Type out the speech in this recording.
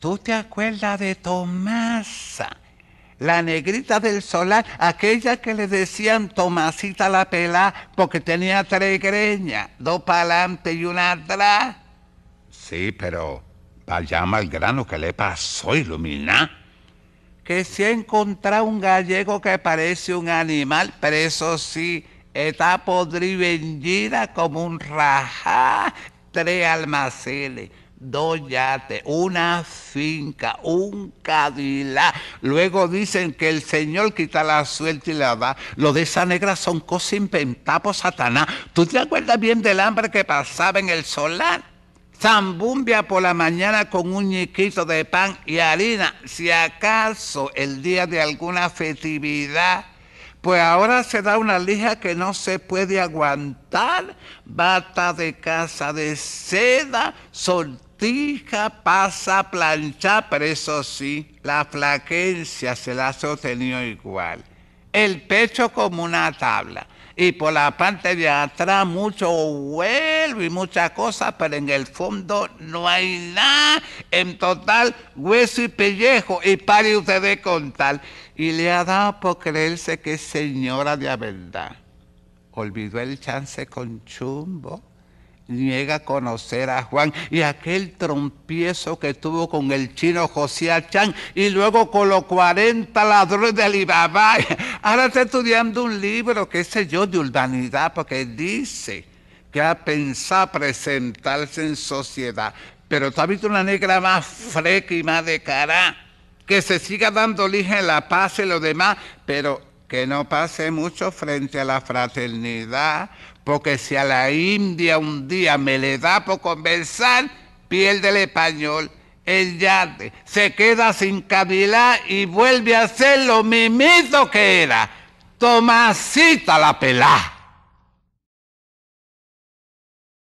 ¿Tú te acuerdas de Tomasa? La negrita del solar, aquella que le decían Tomasita la pelá porque tenía tres greñas, dos para y una atrás. Sí, pero vaya el grano que le pasó, ilumina. Que si encuentra un gallego que parece un animal, pero eso sí, está podrida como un rajá, tres almacenes dos yates, una finca, un cadilá. Luego dicen que el Señor quita la suerte y la da. Lo de esa negra son cosas inventadas por Satanás. ¿Tú te acuerdas bien del hambre que pasaba en el solar? Zambumbia por la mañana con un ñiquito de pan y harina. Si acaso el día de alguna festividad pues ahora se da una lija que no se puede aguantar, bata de casa de seda, soltija, pasa, plancha, pero eso sí, la flaquencia se la ha sostenido igual. El pecho como una tabla y por la parte de atrás mucho vuelo y muchas cosas, pero en el fondo no hay nada. En total, hueso y pellejo. Y pare usted de contar. Y le ha dado por creerse que señora de la Olvidó el chance con chumbo niega a conocer a Juan y aquel trompiezo que tuvo con el chino José Chan y luego con los 40 ladrones de Alibaba. Ahora está estudiando un libro, que sé yo, de urbanidad, porque dice que ha pensado presentarse en sociedad. Pero está visto una negra más freca y más de cara, que se siga dando lija en la paz y lo demás, pero que no pase mucho frente a la fraternidad, porque si a la India un día me le da por conversar, pierde el español, el yate, se queda sin cavilar y vuelve a ser lo mimito que era. Tomasita la pelá.